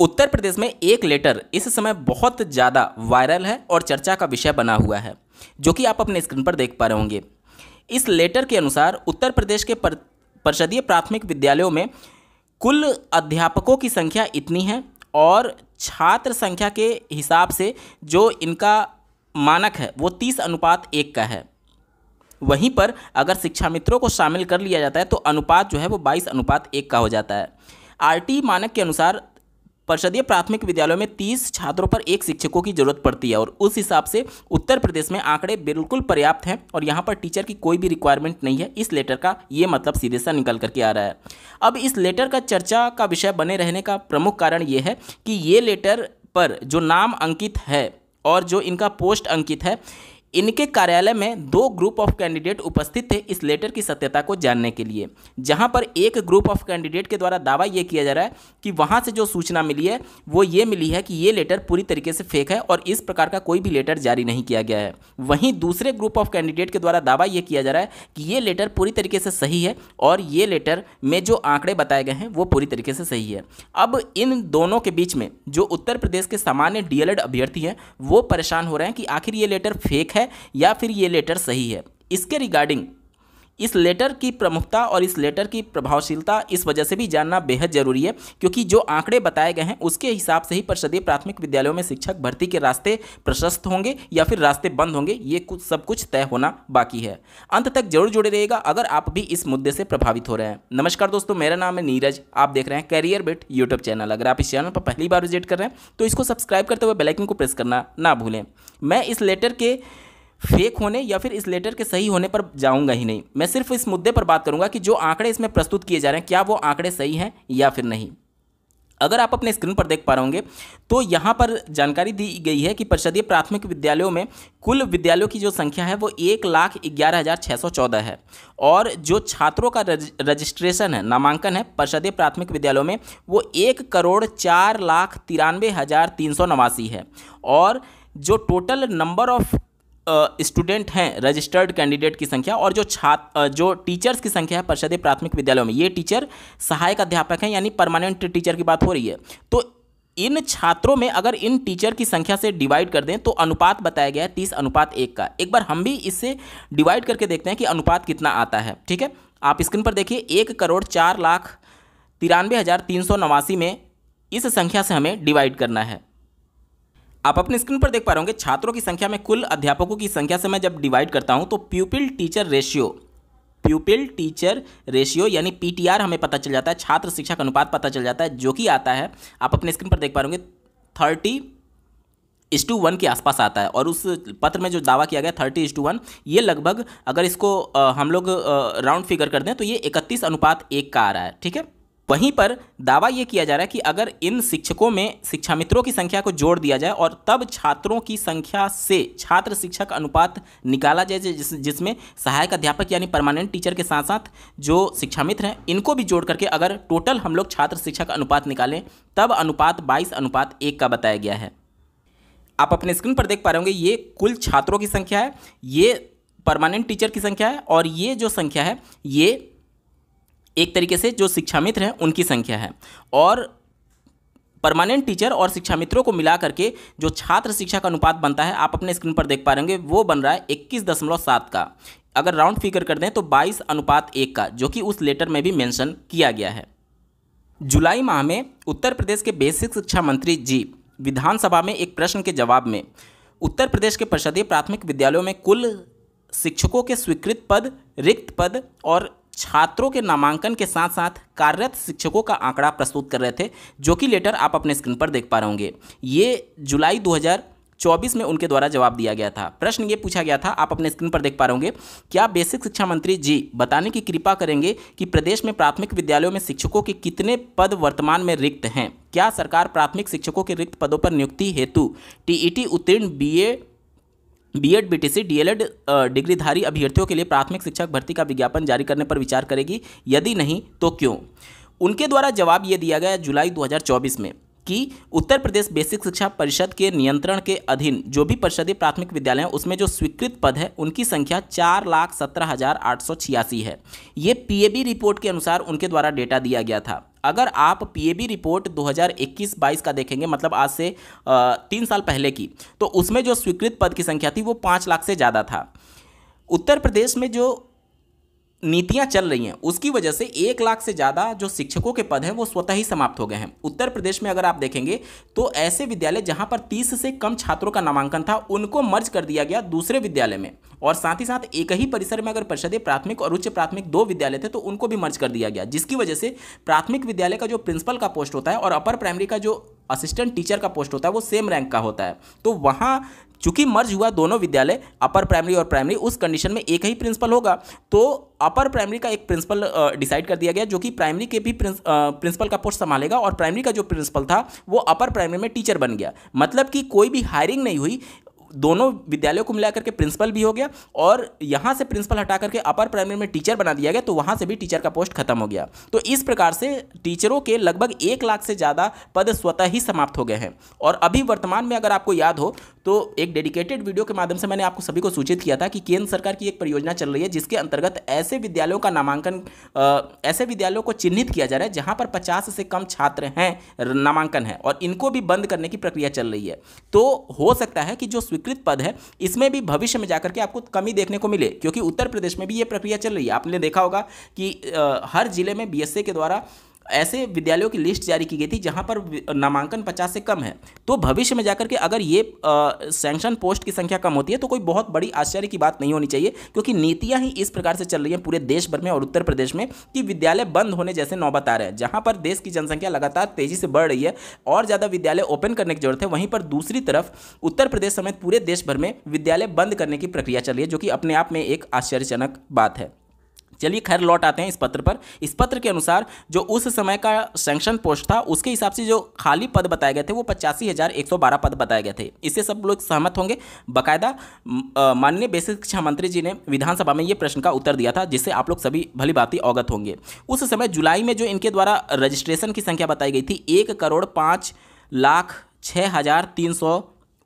उत्तर प्रदेश में एक लेटर इस समय बहुत ज़्यादा वायरल है और चर्चा का विषय बना हुआ है जो कि आप अपने स्क्रीन पर देख पा रहे होंगे इस लेटर के अनुसार उत्तर प्रदेश के परिषदीय प्राथमिक विद्यालयों में कुल अध्यापकों की संख्या इतनी है और छात्र संख्या के हिसाब से जो इनका मानक है वो तीस अनुपात एक का है वहीं पर अगर शिक्षा मित्रों को शामिल कर लिया जाता है तो अनुपात जो है वो बाईस अनुपात एक का हो जाता है आरटी मानक के अनुसार परिषदीय प्राथमिक विद्यालयों में तीस छात्रों पर एक शिक्षकों की जरूरत पड़ती है और उस हिसाब से उत्तर प्रदेश में आंकड़े बिल्कुल पर्याप्त हैं और यहाँ पर टीचर की कोई भी रिक्वायरमेंट नहीं है इस लेटर का ये मतलब सीधे सा निकल करके आ रहा है अब इस लेटर का चर्चा का विषय बने रहने का प्रमुख कारण ये है कि ये लेटर पर जो नाम अंकित है और जो इनका पोस्ट अंकित है इनके कार्यालय में दो ग्रुप ऑफ कैंडिडेट उपस्थित थे इस लेटर की सत्यता को जानने के लिए जहां पर एक ग्रुप ऑफ कैंडिडेट के द्वारा दावा यह किया जा रहा है कि वहां से जो सूचना मिली है वो ये मिली है कि ये लेटर पूरी तरीके से फेक है और इस प्रकार का कोई भी लेटर जारी नहीं किया गया है वहीं दूसरे ग्रुप ऑफ कैंडिडेट के द्वारा दावा यह किया जा रहा है कि ये लेटर पूरी तरीके से सही है और ये लेटर में जो आंकड़े बताए गए हैं वो पूरी तरीके से सही है अब इन दोनों के बीच में जो उत्तर प्रदेश के सामान्य डीएलएड अभ्यर्थी हैं वो परेशान हो रहे हैं कि आखिर ये लेटर फेक है है या फिर ये लेटर सही है इसके रिगार्डिंग इस लेटर की प्रमुखता और इस लेटर की प्रभावशीलता इस वजह से भी जानना बेहद जरूरी है क्योंकि जो आंकड़े बताए गए हैं उसके हिसाब से ही परिषदीय प्राथमिक विद्यालयों में शिक्षक भर्ती के रास्ते प्रशस्त होंगे या फिर रास्ते बंद होंगे ये कुछ सब कुछ तय होना बाकी है अंत तक जरूर जुड़े रहिएगा अगर आप भी इस मुद्दे से प्रभावित हो रहे हैं नमस्कार दोस्तों मेरा नाम है नीरज आप देख रहे हैं कैरियर बिट यूट्यूब चैनल अगर आप इस चैनल पर पहली बार विजिट कर रहे हैं तो इसको सब्सक्राइब करते हुए बेलाइकिन को प्रेस करना ना भूलें मैं इस लेटर के फेक होने या फिर इस लेटर के सही होने पर जाऊंगा ही नहीं मैं सिर्फ इस मुद्दे पर बात करूंगा कि जो आंकड़े इसमें प्रस्तुत किए जा रहे हैं क्या वो आंकड़े सही हैं या फिर नहीं अगर आप अपने स्क्रीन पर देख पा रहे होंगे तो यहाँ पर जानकारी दी गई है कि परिषदीय प्राथमिक विद्यालयों में कुल विद्यालयों की जो संख्या है वो एक लाख ग्यारह हज़ार छः सौ चौदह है और जो छात्रों का रज, रजिस्ट्रेशन है नामांकन है परिषदीय प्राथमिक विद्यालयों में वो एक करोड़ चार लाख तिरानवे हज़ार तीन सौ नवासी है और जो टोटल नंबर ऑफ स्टूडेंट हैं रजिस्टर्ड कैंडिडेट की संख्या और जो छात्र जो टीचर्स की संख्या है परिषदीय प्राथमिक विद्यालयों में ये टीचर सहायक अध्यापक हैं यानी परमानेंट टीचर की बात हो रही है तो इन छात्रों में अगर इन टीचर की संख्या से डिवाइड कर दें तो अनुपात बताया गया है तीस अनुपात एक का एक बार हम भी इससे डिवाइड करके देखते हैं कि अनुपात कितना आता है ठीक है आप स्क्रीन पर देखिए एक करोड़ चार लाख तिरानवे हज़ार तीन सौ नवासी में इस संख्या से हमें डिवाइड करना है आप अपने स्क्रीन पर देख पा रहे होंगे छात्रों की संख्या में कुल अध्यापकों की संख्या से मैं जब डिवाइड करता हूँ तो pupil teacher ratio pupil teacher ratio यानी पीटीआर हमें पता चल जाता है छात्र शिक्षा का अनुपात पता चल जाता है जो कि आता है आप अपने स्क्रीन पर देख पा रहे होंगे थर्टी इस टू वन के आसपास आता है और उस पत्र में जो दावा किया गया थर्टी इस टू वन ये लगभग अगर इसको आ, हम लोग राउंड फिगर कर दें तो ये इकतीस अनुपात एक का आ रहा है ठीक है वहीं पर दावा यह किया जा रहा है कि अगर इन शिक्षकों में शिक्षा मित्रों की संख्या को जोड़ दिया जाए और तब छात्रों की संख्या से छात्र शिक्षक अनुपात निकाला जाए जिस जिसमें सहायक अध्यापक यानी परमानेंट टीचर के साथ साथ जो शिक्षा मित्र हैं इनको भी जोड़ करके अगर टोटल हम लोग छात्र शिक्षक अनुपात निकालें तब अनुपात बाईस अनुपात एक का बताया गया है आप अपने स्क्रीन पर देख पा रहे होंगे ये कुल छात्रों की संख्या है ये परमानेंट टीचर की संख्या है और ये जो संख्या है ये एक तरीके से जो शिक्षा मित्र हैं उनकी संख्या है और परमानेंट टीचर और शिक्षा मित्रों को मिला करके जो छात्र शिक्षा का अनुपात बनता है आप अपने स्क्रीन पर देख पा रहे वो बन रहा है इक्कीस दशमलव सात का अगर राउंड फिगर कर दें तो बाईस अनुपात एक का जो कि उस लेटर में भी मेंशन किया गया है जुलाई माह में उत्तर प्रदेश के बेसिक शिक्षा मंत्री जी विधानसभा में एक प्रश्न के जवाब में उत्तर प्रदेश के परिषदीय प्राथमिक विद्यालयों में कुल शिक्षकों के स्वीकृत पद रिक्त पद और छात्रों के नामांकन के साथ साथ कार्यरत शिक्षकों का आंकड़ा प्रस्तुत कर रहे थे जो कि लेटर आप अपने स्क्रीन पर देख पा रहे होंगे ये जुलाई दो में उनके द्वारा जवाब दिया गया था प्रश्न ये पूछा गया था आप अपने स्क्रीन पर देख पा रहे होंगे क्या बेसिक शिक्षा मंत्री जी बताने की कृपा करेंगे कि प्रदेश में प्राथमिक विद्यालयों में शिक्षकों के कितने पद वर्तमान में रिक्त हैं क्या सरकार प्राथमिक शिक्षकों के रिक्त पदों पर नियुक्ति हेतु टीईटी उत्तीर्ण बीए बीएड बीटीसी डीएलएड डिग्रीधारी अभ्यर्थियों के लिए प्राथमिक शिक्षक भर्ती का विज्ञापन जारी करने पर विचार करेगी यदि नहीं तो क्यों उनके द्वारा जवाब ये दिया गया जुलाई 2024 में कि उत्तर प्रदेश बेसिक शिक्षा परिषद के नियंत्रण के अधीन जो भी परिषदीय प्राथमिक विद्यालय हैं उसमें जो स्वीकृत पद है उनकी संख्या चार लाख सत्रह हज़ार आठ सौ छियासी है ये पीएबी रिपोर्ट के अनुसार उनके द्वारा डेटा दिया गया था अगर आप पीएबी रिपोर्ट 2021-22 का देखेंगे मतलब आज से तीन साल पहले की तो उसमें जो स्वीकृत पद की संख्या थी वो पाँच लाख से ज़्यादा था उत्तर प्रदेश में जो नीतियां चल रही हैं उसकी वजह से एक लाख से ज़्यादा जो शिक्षकों के पद हैं वो स्वतः ही समाप्त हो गए हैं उत्तर प्रदेश में अगर आप देखेंगे तो ऐसे विद्यालय जहां पर 30 से कम छात्रों का नामांकन था उनको मर्ज कर दिया गया दूसरे विद्यालय में और साथ ही साथ एक ही परिसर में अगर परिषदीय प्राथमिक और उच्च प्राथमिक दो विद्यालय थे तो उनको भी मर्ज कर दिया गया जिसकी वजह से प्राथमिक विद्यालय का जो प्रिंसिपल का पोस्ट होता है और अपर प्राइमरी का जो असिस्टेंट टीचर का पोस्ट होता है वो सेम रैंक का होता है तो वहाँ चूंकि मर्ज हुआ दोनों विद्यालय अपर प्राइमरी और प्राइमरी उस कंडीशन में एक ही प्रिंसिपल होगा तो अपर प्राइमरी का एक प्रिंसिपल डिसाइड कर दिया गया जो कि प्राइमरी के भी प्रिंसिपल का पोस्ट संभालेगा और प्राइमरी का जो प्रिंसिपल था वो अपर प्राइमरी में टीचर बन गया मतलब कि कोई भी हायरिंग नहीं हुई दोनों विद्यालयों को मिलाकर के प्रिंसिपल भी हो गया और यहाँ से प्रिंसिपल हटा करके अपर प्राइमरी में टीचर बना दिया गया तो वहाँ से भी टीचर का पोस्ट खत्म हो गया तो इस प्रकार से टीचरों के लगभग एक लाख से ज़्यादा पद स्वतः ही समाप्त हो गए हैं और अभी वर्तमान में अगर आपको याद हो तो एक डेडिकेटेड वीडियो के माध्यम से मैंने आपको सभी को सूचित किया था कि केंद्र सरकार की एक परियोजना चल रही है जिसके अंतर्गत ऐसे विद्यालयों का नामांकन ऐसे विद्यालयों को चिन्हित किया जा रहा है जहाँ पर पचास से कम छात्र हैं नामांकन है और इनको भी बंद करने की प्रक्रिया चल रही है तो हो सकता है कि जो स्वीकृत पद है इसमें भी भविष्य में जाकर के आपको कमी देखने को मिले क्योंकि उत्तर प्रदेश में भी ये प्रक्रिया चल रही है आपने देखा होगा कि हर जिले में बी के द्वारा ऐसे विद्यालयों की लिस्ट जारी की गई थी जहां पर नामांकन 50 से कम है तो भविष्य में जाकर के अगर ये सैंक्शन पोस्ट की संख्या कम होती है तो कोई बहुत बड़ी आश्चर्य की बात नहीं होनी चाहिए क्योंकि नीतियां ही इस प्रकार से चल रही हैं पूरे देश भर में और उत्तर प्रदेश में कि विद्यालय बंद होने जैसे नौबत आ रहे हैं जहाँ पर देश की जनसंख्या लगातार तेजी से बढ़ रही है और ज़्यादा विद्यालय ओपन करने की जरूरत है वहीं पर दूसरी तरफ उत्तर प्रदेश समेत पूरे देश भर में विद्यालय बंद करने की प्रक्रिया चल रही है जो कि अपने आप में एक आश्चर्यजनक बात है चलिए खैर लौट आते हैं इस पत्र पर इस पत्र के अनुसार जो उस समय का सेंक्शन पोस्ट था उसके हिसाब से जो खाली पद बताए गए थे वो पचासी हज़ार एक सौ बारह पद बताए गए थे इससे सब लोग सहमत होंगे बाकायदा माननीय बेसिक शिक्षा मंत्री जी ने विधानसभा में ये प्रश्न का उत्तर दिया था जिससे आप लोग सभी भली भांति अवगत होंगे उस समय जुलाई में जो इनके द्वारा रजिस्ट्रेशन की संख्या बताई गई थी एक करोड़ पाँच लाख छः हज़ार तीन सौ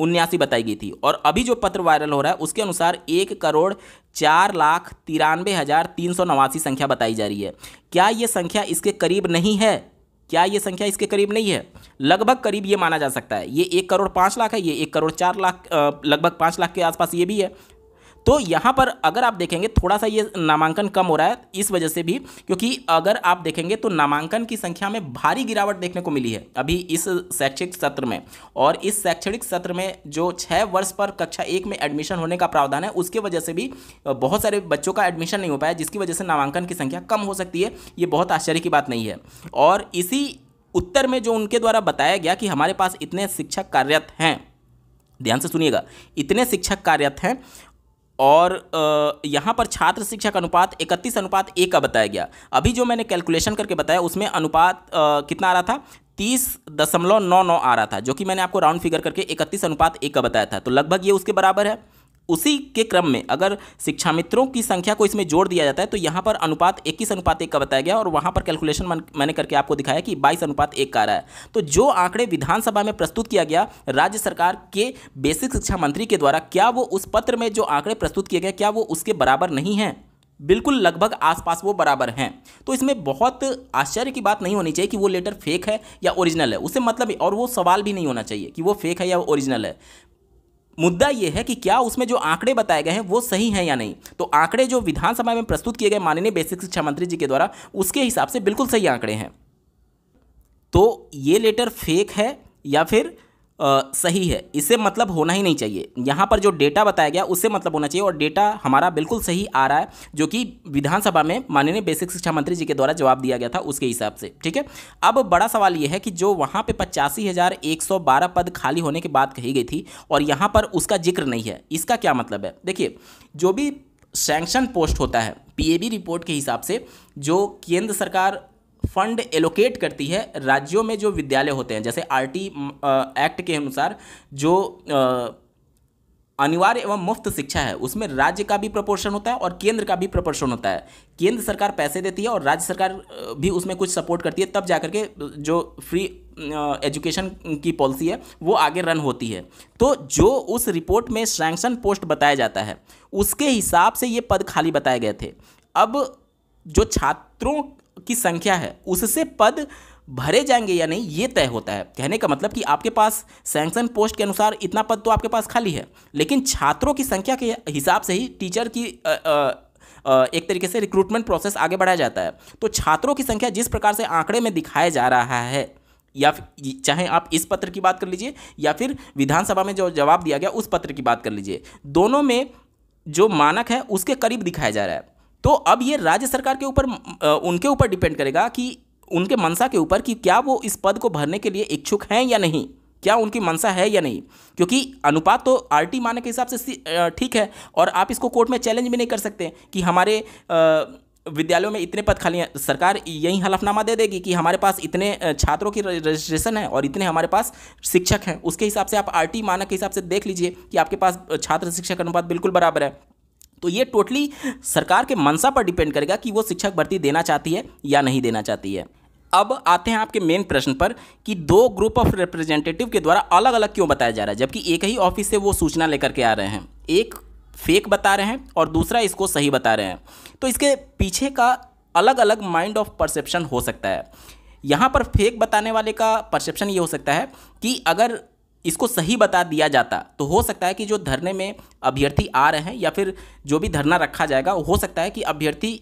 उन्यासी बताई गई थी और अभी जो पत्र वायरल हो रहा है उसके अनुसार एक करोड़ चार लाख तिरानवे हज़ार तीन सौ नवासी संख्या बताई जा रही है क्या ये संख्या इसके करीब नहीं है क्या ये संख्या इसके करीब नहीं है लगभग करीब ये माना जा सकता है ये एक करोड़ पाँच लाख है ये एक करोड़ चार लाख लगभग पाँच लाख के आसपास ये भी है तो यहाँ पर अगर आप देखेंगे थोड़ा सा ये नामांकन कम हो रहा है इस वजह से भी क्योंकि अगर आप देखेंगे तो नामांकन की संख्या में भारी गिरावट देखने को मिली है अभी इस शैक्षणिक सत्र में और इस शैक्षणिक सत्र में जो छः वर्ष पर कक्षा एक में एडमिशन होने का प्रावधान है उसके वजह से भी बहुत सारे बच्चों का एडमिशन नहीं हो पाया जिसकी वजह से नामांकन की संख्या कम हो सकती है ये बहुत आश्चर्य की बात नहीं है और इसी उत्तर में जो उनके द्वारा बताया गया कि हमारे पास इतने शिक्षक कार्यरत हैं ध्यान से सुनिएगा इतने शिक्षक कार्यरत हैं और यहाँ पर छात्र शिक्षा का अनुपात इकतीस अनुपात एक का बताया गया अभी जो मैंने कैलकुलेशन करके बताया उसमें अनुपात कितना आ रहा था तीस दशमलव नौ नौ आ रहा था जो कि मैंने आपको राउंड फिगर करके इकतीस अनुपात एक का बताया था तो लगभग ये उसके बराबर है उसी के क्रम में अगर शिक्षा मित्रों की संख्या को इसमें जोड़ दिया जाता है तो यहाँ पर अनुपात इक्कीस अनुपात एक का बताया गया और वहाँ पर कैलकुलेशन मैंने करके आपको दिखाया कि बाईस अनुपात एक का आ रहा है तो जो आंकड़े विधानसभा में प्रस्तुत किया गया राज्य सरकार के बेसिक शिक्षा मंत्री के द्वारा क्या वो उस पत्र में जो आंकड़े प्रस्तुत किए गए क्या वो उसके बराबर नहीं हैं बिल्कुल लगभग आसपास वो बराबर हैं तो इसमें बहुत आश्चर्य की बात नहीं होनी चाहिए कि वो लेटर फेक है या ओरिजिनल है उससे मतलब और वो सवाल भी नहीं होना चाहिए कि वो फेक है या ओरिजिनल है मुद्दा यह है कि क्या उसमें जो आंकड़े बताए गए हैं वो सही हैं या नहीं तो आंकड़े जो विधानसभा में प्रस्तुत किए गए माननीय बेसिक शिक्षा मंत्री जी के द्वारा उसके हिसाब से बिल्कुल सही आंकड़े हैं तो ये लेटर फेक है या फिर आ, सही है इससे मतलब होना ही नहीं चाहिए यहाँ पर जो डेटा बताया गया उससे मतलब होना चाहिए और डेटा हमारा बिल्कुल सही आ रहा है जो कि विधानसभा में माननीय बेसिक शिक्षा मंत्री जी के द्वारा जवाब दिया गया था उसके हिसाब से ठीक है अब बड़ा सवाल यह है कि जो वहाँ पे पचासी हज़ार एक सौ बारह पद खाली होने की बात कही गई थी और यहाँ पर उसका जिक्र नहीं है इसका क्या मतलब है देखिए जो भी सैंक्शन पोस्ट होता है पीएबी रिपोर्ट के हिसाब से जो केंद्र सरकार फंड एलोकेट करती है राज्यों में जो विद्यालय होते हैं जैसे आरटी एक्ट के अनुसार जो अनिवार्य एवं मुफ्त शिक्षा है उसमें राज्य का भी प्रपोर्शन होता है और केंद्र का भी प्रपोर्शन होता है केंद्र सरकार पैसे देती है और राज्य सरकार भी उसमें कुछ सपोर्ट करती है तब जाकर के जो फ्री एजुकेशन की पॉलिसी है वो आगे रन होती है तो जो उस रिपोर्ट में सैंक्शन पोस्ट बताया जाता है उसके हिसाब से ये पद खाली बताए गए थे अब जो छात्रों की संख्या है उससे पद भरे जाएंगे या नहीं ये तय होता है कहने का मतलब कि आपके पास सैंक्शन पोस्ट के अनुसार इतना पद तो आपके पास खाली है लेकिन छात्रों की संख्या के हिसाब से ही टीचर की आ, आ, एक तरीके से रिक्रूटमेंट प्रोसेस आगे बढ़ाया जाता है तो छात्रों की संख्या जिस प्रकार से आंकड़े में दिखाया जा रहा है या चाहे आप इस पत्र की बात कर लीजिए या फिर विधानसभा में जो जवाब दिया गया उस पत्र की बात कर लीजिए दोनों में जो मानक है उसके करीब दिखाया जा रहा है तो अब ये राज्य सरकार के ऊपर उनके ऊपर डिपेंड करेगा कि उनके मनसा के ऊपर कि क्या वो इस पद को भरने के लिए इच्छुक हैं या नहीं क्या उनकी मनसा है या नहीं क्योंकि अनुपात तो आर टी माने के हिसाब से ठीक है और आप इसको कोर्ट में चैलेंज भी नहीं कर सकते कि हमारे विद्यालयों में इतने पद खाली हैं सरकार यही हलफनामा दे देगी कि हमारे पास इतने छात्रों की रजिस्ट्रेशन है और इतने हमारे पास शिक्षक हैं उसके हिसाब से आप आर टी मानक के हिसाब से देख लीजिए कि आपके पास छात्र शिक्षक अनुपात बिल्कुल बराबर है तो ये टोटली सरकार के मनसा पर डिपेंड करेगा कि वो शिक्षक भर्ती देना चाहती है या नहीं देना चाहती है अब आते हैं आपके मेन प्रश्न पर कि दो ग्रुप ऑफ रिप्रेजेंटेटिव के द्वारा अलग अलग क्यों बताया जा रहा है जबकि एक ही ऑफिस से वो सूचना लेकर के आ रहे हैं एक फेक बता रहे हैं और दूसरा इसको सही बता रहे हैं तो इसके पीछे का अलग अलग माइंड ऑफ परसेप्शन हो सकता है यहाँ पर फेक बताने वाले का परसेप्शन ये हो सकता है कि अगर इसको सही बता दिया जाता तो हो सकता है कि जो धरने में अभ्यर्थी आ रहे हैं या फिर जो भी धरना रखा जाएगा हो सकता है कि अभ्यर्थी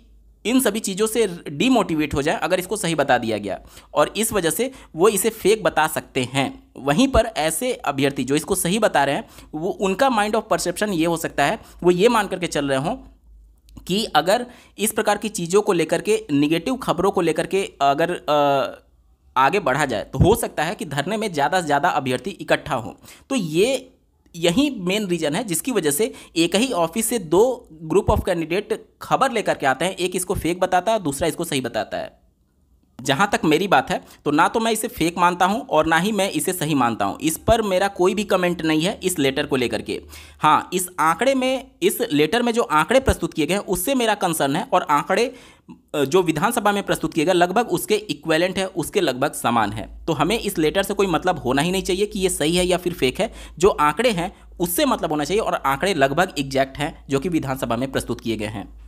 इन सभी चीज़ों से डीमोटिवेट हो जाए अगर इसको सही बता दिया गया और इस वजह से वो इसे फेक बता सकते हैं वहीं पर ऐसे अभ्यर्थी जो इसको सही बता रहे हैं वो उनका माइंड ऑफ परसेप्शन ये हो सकता है वो ये मान करके चल रहे हों कि अगर इस प्रकार की चीज़ों को लेकर के निगेटिव खबरों को लेकर के अगर आ, आगे बढ़ा जाए तो हो सकता है कि धरने में ज़्यादा से ज़्यादा अभ्यर्थी इकट्ठा हो तो ये यही मेन रीज़न है जिसकी वजह से एक ही ऑफिस से दो ग्रुप ऑफ कैंडिडेट खबर लेकर के आते हैं एक इसको फेक बताता है दूसरा इसको सही बताता है जहाँ तक मेरी बात है तो ना तो मैं इसे फेक मानता हूँ और ना ही मैं इसे सही मानता हूँ इस पर मेरा कोई भी कमेंट नहीं है इस लेटर को लेकर के हाँ इस आंकड़े में इस लेटर में जो आंकड़े प्रस्तुत किए गए हैं उससे मेरा कंसर्न है और आंकड़े जो विधानसभा में प्रस्तुत किए गए लगभग उसके इक्वेलेंट है उसके लगभग समान है तो हमें इस लेटर से कोई मतलब होना ही नहीं चाहिए कि ये सही है या फिर फेक है जो आंकड़े हैं उससे मतलब होना चाहिए और आंकड़े लगभग एग्जैक्ट हैं जो कि विधानसभा में प्रस्तुत किए गए हैं